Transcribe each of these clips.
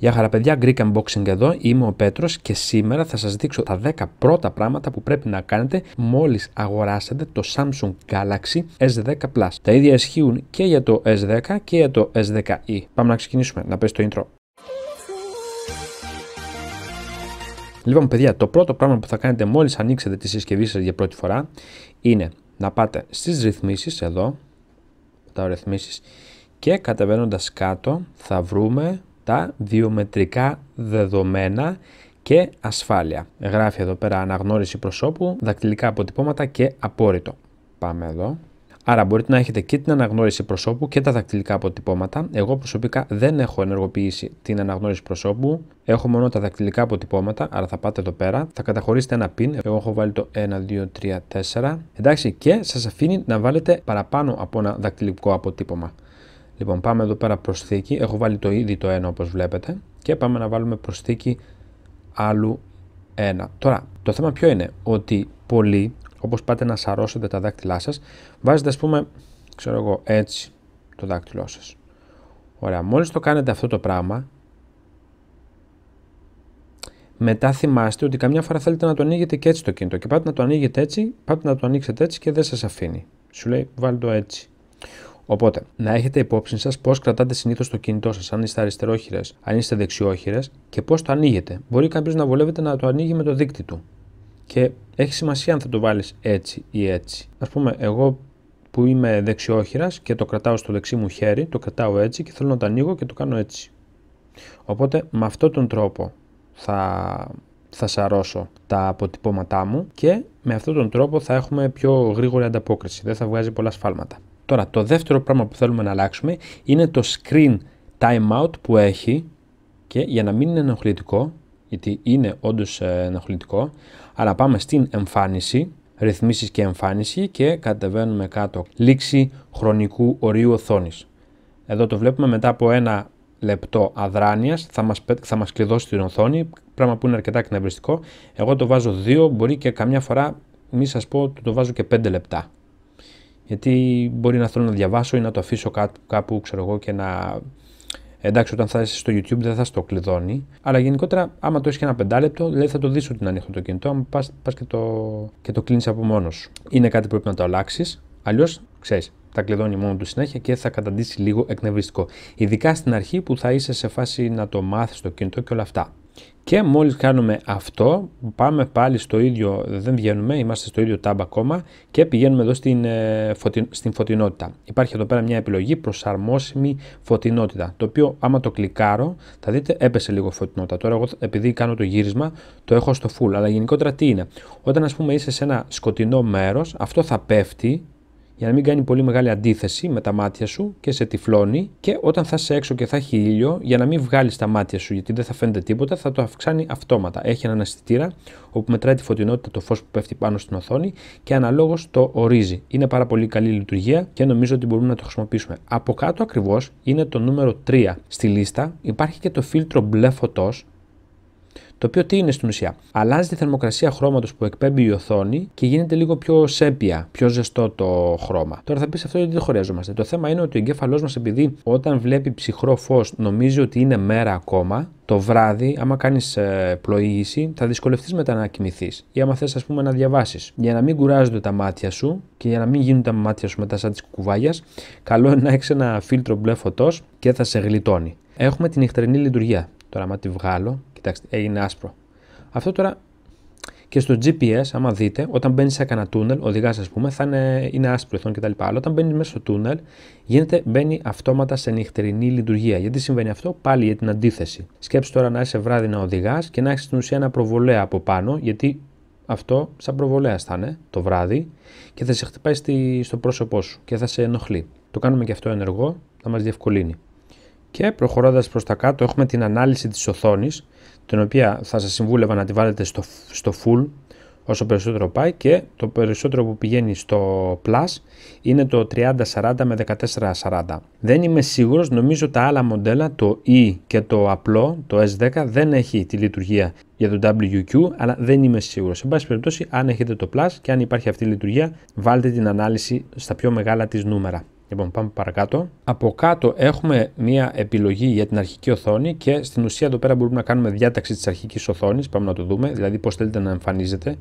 Γεια χαρά παιδιά, Greek Unboxing εδώ, είμαι ο Πέτρος και σήμερα θα σας δείξω τα 10 πρώτα πράγματα που πρέπει να κάνετε μόλις αγοράσετε το Samsung Galaxy S10 Plus. Τα ίδια ισχύουν και για το S10 και για το S10e. Πάμε να ξεκινήσουμε, να πες το intro. Λοιπόν παιδιά, το πρώτο πράγμα που θα κάνετε μόλις ανοίξετε τη συσκευή σας για πρώτη φορά είναι να πάτε στις ρυθμίσεις εδώ, τα ρυθμίσεις και κατεβαίνοντας κάτω θα βρούμε αυτά βιομετρικά δεδομένα και ασφάλεια. Γράφει εδώ πέρα αναγνώριση προσώπου, δακτυλικά αποτυπώματα και απόρριτο. Πάμε εδώ. Άρα μπορείτε να έχετε και την αναγνώριση προσώπου και τα δακτυλικά αποτυπώματα. Εγώ προσωπικά δεν έχω ενεργοποιήσει την αναγνώριση προσώπου. Έχω μόνο τα δακτυλικά αποτυπώματα, άρα θα πάτε εδώ πέρα. Θα καταχωρήσετε ένα pin. Εγώ έχω βάλει το 1, 2, 3, 4. Εντάξει, και σας αφήνει να βάλετε παραπάνω από ένα δακτυλικό αποτύπωμα. Λοιπόν, πάμε εδώ πέρα προσθήκη. Έχω βάλει το ήδη το 1 όπως βλέπετε και πάμε να βάλουμε προσθήκη άλλου 1. Τώρα, το θέμα ποιο είναι, ότι πολλοί, όπως πάτε να σαρώσετε τα δάκτυλά σας, βάζετε ας πούμε, ξέρω εγώ, έτσι το δάκτυλό σας. Ωραία, μόλις το κάνετε αυτό το πράγμα, μετά θυμάστε ότι καμιά φορά θέλετε να το ανοίγετε και έτσι το κινητό και πάτε να το ανοίγετε έτσι, πάτε να το ανοίξετε έτσι και δεν σας αφήνει. Σου λέει βάλτε το έτσι. Οπότε, να έχετε υπόψη σας πώς κρατάτε συνήθως το κινητό σας, αν είστε αριστερόχειρες, αν είστε δεξιόχειρες και πώς το ανοίγετε. Μπορεί κάποιος να βολεύεται να το ανοίγει με το δίκτυ του. Και έχει σημασία αν θα το βάλεις έτσι ή έτσι. Ας πούμε, εγώ που είμαι δεξιόχειρας και το κρατάω στο δεξί μου χέρι, το κρατάω έτσι και θέλω να το ανοίγω και το κάνω έτσι. Οπότε με αυτόν τον τρόπο θα, θα σαρώσω τα αποτυπώματά μου και με αυτόν τον τρόπο θα έχουμε πιο γρήγορη ανταπόκριση. Δεν θα βγάζει πολλά σφάλματα. Τώρα, το δεύτερο πράγμα που θέλουμε να αλλάξουμε είναι το screen timeout που έχει και για να μην είναι ενοχλητικό, γιατί είναι όντως ε, ενοχλητικό, αλλά πάμε στην εμφάνιση, ρυθμίσεις και εμφάνιση και κατεβαίνουμε κάτω λήξη χρονικού ορίου οθόνης. Εδώ το βλέπουμε μετά από ένα λεπτό αδράνειας θα μας, θα μας κλειδώσει την οθόνη, πράγμα που είναι αρκετά κνευριστικό. Εγώ το βάζω 2, μπορεί και καμιά φορά μη σας πω το, το βάζω και 5 λεπτά. Γιατί μπορεί να θέλω να διαβάσω ή να το αφήσω κάπου, κάπου ξέρω εγώ, και να. Εντάξει, όταν θα είσαι στο YouTube δεν θα στο κλειδώνει. Αλλά γενικότερα, άμα το έχεις και ένα πεντάλεπτο, δηλαδή θα το δεις ότι είναι ανοιχτό το κινητό, αν πα και το, και το κλείνεις από μόνος σου. Είναι κάτι που πρέπει να το αλλάξεις. Αλλιώς, ξέρεις, θα κλειδώνει μόνο του συνέχεια και θα καταντήσει λίγο εκνευριστικό. Ειδικά στην αρχή που θα είσαι σε φάση να το μάθεις το κινητό και όλα αυτά. Και μόλις κάνουμε αυτό, πάμε πάλι στο ίδιο, δεν βγαίνουμε, είμαστε στο ίδιο tab ακόμα και πηγαίνουμε εδώ στην, ε, στην φωτεινότητα. Υπάρχει εδώ πέρα μια επιλογή προσαρμόσιμη φωτεινότητα, το οποίο άμα το κλικάρω θα δείτε έπεσε λίγο φωτεινότητα. Τώρα εγώ επειδή κάνω το γύρισμα το έχω στο full, αλλά γενικότερα τι είναι. Όταν ας πούμε είσαι σε ένα σκοτεινό μέρος, αυτό θα πέφτει για να μην κάνει πολύ μεγάλη αντίθεση με τα μάτια σου και σε τυφλώνει και όταν θα σε έξω και θα έχει ήλιο για να μην βγάλεις τα μάτια σου γιατί δεν θα φαίνεται τίποτα θα το αυξάνει αυτόματα. Έχει έναν αισθητήρα όπου μετράει τη φωτεινότητα το φως που πέφτει πάνω στην οθόνη και αναλόγως το ορίζει. Είναι πάρα πολύ καλή λειτουργία και νομίζω ότι μπορούμε να το χρησιμοποιήσουμε. Από κάτω ακριβώς είναι το νούμερο 3 στη λίστα. Υπάρχει και το φίλτρο μπλε φωτός το οποίο τι είναι στην ουσία. Αλλάζει τη θερμοκρασία χρώματος που εκπέμπει η οθόνη και γίνεται λίγο πιο σέπια, πιο ζεστό το χρώμα. Τώρα θα πεις αυτό γιατί δεν χρειαζόμαστε. Το θέμα είναι ότι ο εγκέφαλός μας, επειδή όταν βλέπει ψυχρό φως, νομίζει ότι είναι μέρα ακόμα, το βράδυ, άμα κάνεις ε, πλοήγηση, θα δυσκολευτείς μετά να κοιμηθείς. Ή άμα θες, ας πούμε, να διαβάσεις. Για να μην κουράζονται τα μάτια σου και για να μην γίνουν τα μάτια σου μετά σαν τη κουβάγια, καλό είναι να έχεις ένα φίλτρο μπλε φωτός και θα σε γλιτώνει. Έχουμε την νυχτερινή λειτουργία. Τώρα, άμα τη βγάλω, κοιτάξτε, έγινε άσπρο. Αυτό τώρα και στο GPS, άμα δείτε, όταν μπαίνεις σε κανένα τούνελ, οδηγάς, ας πούμε, θα είναι, άσπρο η κτλ. Αλλά όταν μπαίνεις μέσα στο τούνελ, γίνεται, μπαίνει αυτόματα σε νυχτερινή λειτουργία. Γιατί συμβαίνει αυτό, πάλι για την αντίθεση. Σκέψει τώρα να είσαι βράδυ να οδηγάς και να έχεις στην ουσία ένα προβολέα από πάνω, γιατί αυτό σαν προβολέα θα είναι το βράδυ και θα σε χτυπάει στο πρόσωπό σου και θα σε ενοχλεί. Το κάνουμε και αυτό ενεργό, θα μας διευκολύνει. Και προχωρώντας προς τα κάτω έχουμε την ανάλυση της οθόνης, την οποία θα σας συμβούλευα να τη βάλετε στο, στο full όσο περισσότερο πάει και το περισσότερο που πηγαίνει στο plus είναι το 3040 με 1440. Δεν είμαι σίγουρος, νομίζω τα άλλα μοντέλα, το E και το απλό, το S10 δεν έχει τη λειτουργία για το WQ, αλλά δεν είμαι σίγουρος. Σε πάση περιπτώσει, αν έχετε το plus και αν υπάρχει αυτή η λειτουργία, βάλτε την ανάλυση στα πιο μεγάλα της νούμερα. Λοιπόν, πάμε παρακάτω. Από κάτω έχουμε μία επιλογή για την αρχική οθόνη και στην ουσία εδώ πέρα μπορούμε να κάνουμε διάταξη της αρχικής οθόνης. Πάμε να το δούμε, δηλαδή πώς θέλετε να εμφανίζεται.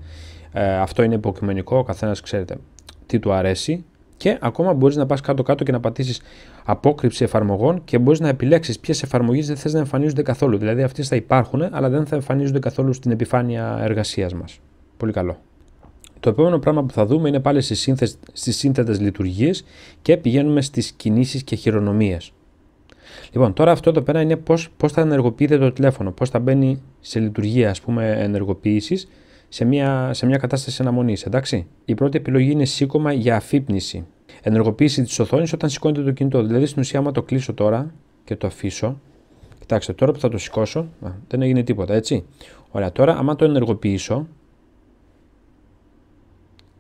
Ε, αυτό είναι υποκειμενικό, ο καθένας ξέρετε τι του αρέσει. Και ακόμα μπορείς να πας κάτω-κάτω και να πατήσεις απόκρυψη εφαρμογών και μπορείς να επιλέξεις ποιες εφαρμογές δεν θες να εμφανίζονται καθόλου. Δηλαδή αυτές θα υπάρχουν, αλλά δεν θα εμφανίζονται καθόλου στην επιφάνεια εργασίας μας. Πολύ καλό. Το επόμενο πράγμα που θα δούμε είναι πάλι στις, σύνθεσ... στις σύνθετες λειτουργίες και πηγαίνουμε στις κινήσεις και χειρονομίες. Λοιπόν, τώρα αυτό εδώ πέρα είναι πώς, πώς θα ενεργοποιείται το τηλέφωνο, πώς θα μπαίνει σε λειτουργία ας πούμε ενεργοποίησης σε μια, σε μια κατάσταση αναμονής, εντάξει. Η πρώτη επιλογή είναι σήκωμα για αφύπνιση. Ενεργοποίηση της οθόνης όταν σηκώνεται το κινητό. Δηλαδή στην ουσία άμα το κλείσω τώρα και το αφήσω, κοιτάξτε τώρα που θα το σηκώσω, δεν έγινε τίποτα έτσι. Ωραία, τώρα άμα το ενεργοποιήσω,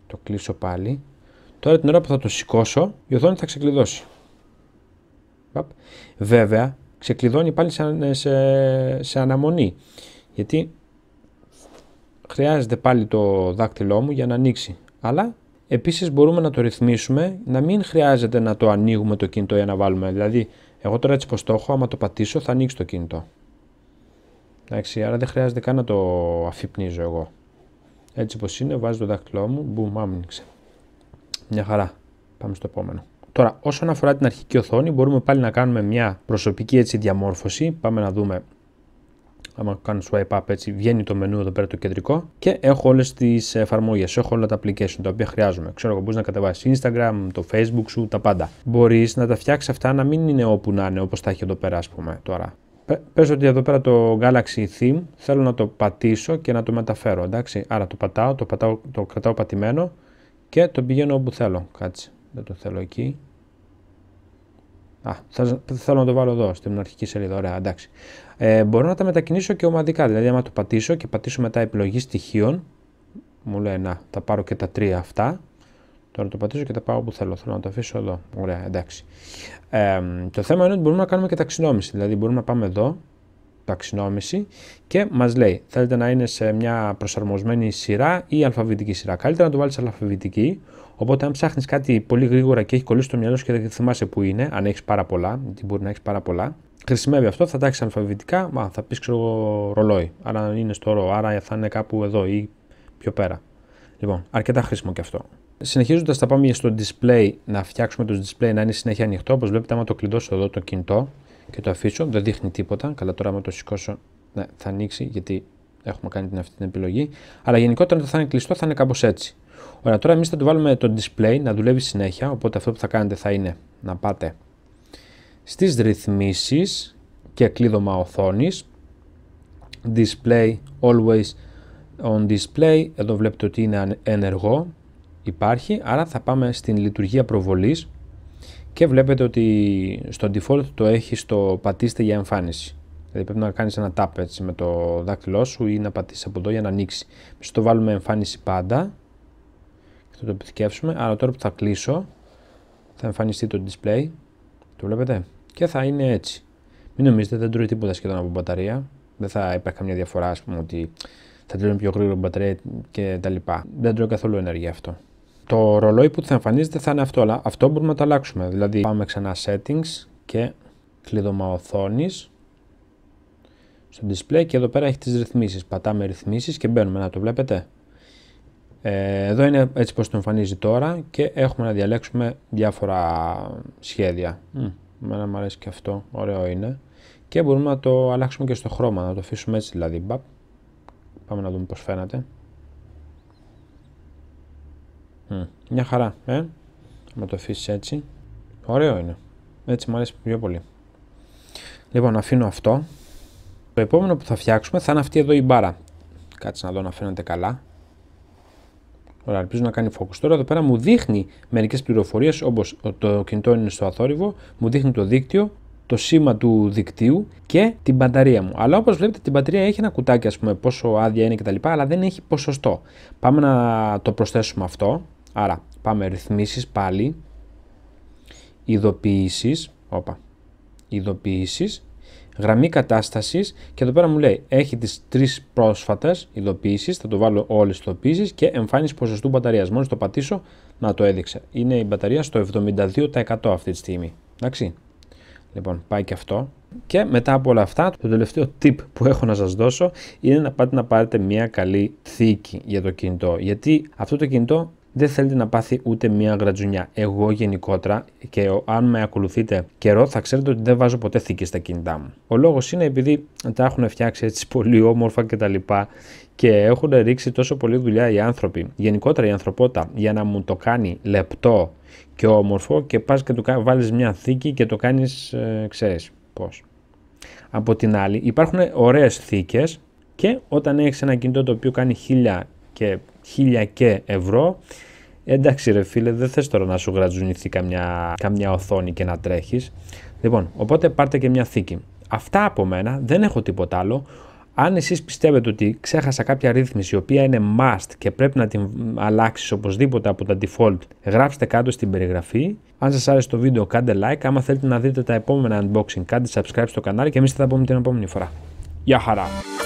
το κλείσω πάλι. Τώρα την ώρα που θα το σηκώσω, η οθόνη θα ξεκλειδώσει. Βέβαια, ξεκλειδώνει πάλι σε, σε, σε αναμονή. Γιατί χρειάζεται πάλι το δάκτυλό μου για να ανοίξει. Αλλά επίσης μπορούμε να το ρυθμίσουμε, να μην χρειάζεται να το ανοίγουμε το κινητό για να βάλουμε. Δηλαδή, εγώ τώρα έτσι πως το έχω, άμα το πατήσω θα ανοίξει το κινητό. Εντάξει, άρα δεν χρειάζεται καν να το αφυπνίζω εγώ. Έτσι όπως είναι, βάζω το δάχτυλό μου, μπουμ, άμνηξε. Μια χαρά. Πάμε στο επόμενο. Τώρα, όσον αφορά την αρχική οθόνη, μπορούμε πάλι να κάνουμε μια προσωπική έτσι διαμόρφωση. Πάμε να δούμε. Άμα κάνω swipe up, έτσι βγαίνει το μενού εδώ πέρα το κεντρικό και έχω όλες τις εφαρμογές. Έχω όλα τα application τα οποία χρειάζομαι. Ξέρω εγώ, μπορείς να κατεβάσεις Instagram, το Facebook σου, τα πάντα. Μπορείς να τα φτιάξεις αυτά να μην είναι όπου να είναι, όπως τα έχει εδώ πέρα, ας πούμε τώρα πες ότι εδώ πέρα το Galaxy Theme θέλω να το πατήσω και να το μεταφέρω, εντάξει. Άρα το πατάω, το, πατάω, το κρατάω πατημένο και το πηγαίνω όπου θέλω. Κάτσε, δεν το θέλω εκεί. Α, θα, θέλω να το βάλω εδώ, στην αρχική σελίδα, ωραία, εντάξει. Ε, μπορώ να τα μετακινήσω και ομαδικά, δηλαδή άμα το πατήσω και πατήσω μετά επιλογή στοιχείων, μου λέει να, θα πάρω και τα τρία αυτά Τώρα το πατήσω και τα πάω όπου θέλω. Θέλω να το αφήσω εδώ. Ωραία, εντάξει. Ε, το θέμα είναι ότι μπορούμε να κάνουμε και ταξινόμηση. Δηλαδή, μπορούμε να πάμε εδώ, ταξινόμηση, και μας λέει, θέλετε να είναι σε μια προσαρμοσμένη σειρά ή αλφαβητική σειρά. Καλύτερα να το βάλεις αλφαβητική. Οπότε, αν ψάχνεις κάτι πολύ γρήγορα και έχει κολλήσει το μυαλό σου και δεν θυμάσαι που είναι, αν έχεις πάρα πολλά, γιατί μπορεί να έχεις πάρα πολλά, χρησιμεύει αυτό, θα τάξει αλφαβητικά, μα, θα πεις ξέρω ρολόι. Άρα είναι στο ρο, άρα θα είναι κάπου εδώ ή πιο πέρα. Λοιπόν, αρκετά χρήσιμο και αυτό. Συνεχίζοντας, θα πάμε στο display να φτιάξουμε το display να είναι συνέχεια ανοιχτό. Όπως βλέπετε, άμα το κλειδώσω εδώ το κινητό και το αφήσω, δεν δείχνει τίποτα. Καλά, τώρα άμα το σηκώσω ναι, θα ανοίξει γιατί έχουμε κάνει την, αυτή την επιλογή. Αλλά γενικότερα όταν θα είναι κλειστό, θα είναι κάπως έτσι. Ωραία, τώρα εμείς θα του βάλουμε το display να δουλεύει συνέχεια. Οπότε αυτό που θα κάνετε θα είναι να πάτε στις ρυθμίσεις και κλείδωμα οθόνης. display always on display εδώ βλέπετε ότι είναι ενεργό υπάρχει, άρα θα πάμε στην λειτουργία προβολής και βλέπετε ότι στο default το έχει στο πατήστε για εμφάνιση. Δηλαδή πρέπει να κάνεις ένα tap έτσι με το δάκτυλό σου ή να πατήσεις από εδώ για να ανοίξει. στο βάλουμε εμφάνιση πάντα και θα το επιθυκεύσουμε. Άρα τώρα που θα κλείσω θα εμφανιστεί το display. Το βλέπετε και θα είναι έτσι. Μην νομίζετε δεν τρώει τίποτα σχεδόν από μπαταρία. Δεν θα υπάρχει καμία διαφορά ας πούμε ότι θα τρώει πιο γρήγορο μπαταρία και τα λοιπά. Δεν τρώει καθόλου ενέργεια αυτό το ρολόι που θα εμφανίζεται θα είναι αυτό, αλλά αυτό μπορούμε να το αλλάξουμε. Δηλαδή πάμε ξανά settings και κλείδωμα οθόνη στο display και εδώ πέρα έχει τις ρυθμίσεις. Πατάμε ρυθμίσεις και μπαίνουμε, να το βλέπετε. Ε, εδώ είναι έτσι πως το εμφανίζει τώρα και έχουμε να διαλέξουμε διάφορα σχέδια. Mm, εμένα μου αρέσει και αυτό, ωραίο είναι. Και μπορούμε να το αλλάξουμε και στο χρώμα, να το αφήσουμε έτσι δηλαδή. Πάμε να δούμε πώς φαίνεται. Μια χαρά, ε. Να το αφήσεις έτσι. Ωραίο είναι. Έτσι μου αρέσει πιο πολύ. Λοιπόν, αφήνω αυτό. Το επόμενο που θα φτιάξουμε θα είναι αυτή εδώ η μπάρα. Κάτσε να δω να φαίνεται καλά. Ωραία, ελπίζω να κάνει focus. Τώρα εδώ πέρα μου δείχνει μερικές πληροφορίες όπως το κινητό είναι στο αθόρυβο, μου δείχνει το δίκτυο, το σήμα του δικτύου και την μπαταρία μου. Αλλά όπως βλέπετε, την μπαταρία έχει ένα κουτάκι, ας πούμε, πόσο άδεια είναι κτλ. Αλλά δεν έχει ποσοστό. Πάμε να το προσθέσουμε αυτό. Άρα πάμε ρυθμίσεις πάλι, ειδοποιήσεις, όπα, ειδοποιήσεις, γραμμή κατάστασης και εδώ πέρα μου λέει έχει τις τρεις πρόσφατες ειδοποιήσεις, θα το βάλω όλες τις ειδοποιήσεις και εμφάνιση ποσοστού μπαταρίας. Μόλις το πατήσω να το έδειξε. Είναι η μπαταρία στο 72% αυτή τη στιγμή. Εντάξει. Λοιπόν, πάει και αυτό. Και μετά από όλα αυτά, το τελευταίο tip που έχω να σας δώσω είναι να πάτε να πάρετε μια καλή θήκη για το κινητό. Γιατί αυτό το κινητό δεν θέλετε να πάθει ούτε μία γρατζουνιά. Εγώ γενικότερα και αν με ακολουθείτε καιρό θα ξέρετε ότι δεν βάζω ποτέ θήκε στα κινητά μου. Ο λόγος είναι επειδή τα έχουν φτιάξει έτσι πολύ όμορφα κτλ. Και, έχουν ρίξει τόσο πολλή δουλειά οι άνθρωποι, γενικότερα η ανθρωπότητα, για να μου το κάνει λεπτό και όμορφο και πας και του βάλεις μια θήκη και το κάνεις, ε, ξέρεις πώς. Από την άλλη υπάρχουν ωραίες θήκες και όταν έχεις ένα κινητό το οποίο κάνει χίλια και χίλια και ευρώ. Εντάξει ρε φίλε, δεν θες τώρα να σου γρατζουνηθεί καμιά, καμιά οθόνη και να τρέχεις. Λοιπόν, οπότε πάρτε και μια θήκη. Αυτά από μένα, δεν έχω τίποτα άλλο. Αν εσείς πιστεύετε ότι ξέχασα κάποια ρύθμιση η οποία είναι must και πρέπει να την αλλάξεις οπωσδήποτε από τα default, γράψτε κάτω στην περιγραφή. Αν σας άρεσε το βίντεο κάντε like, άμα θέλετε να δείτε τα επόμενα unboxing κάντε subscribe στο κανάλι και εμείς θα τα πούμε την επόμενη φορά. Γεια χαρά!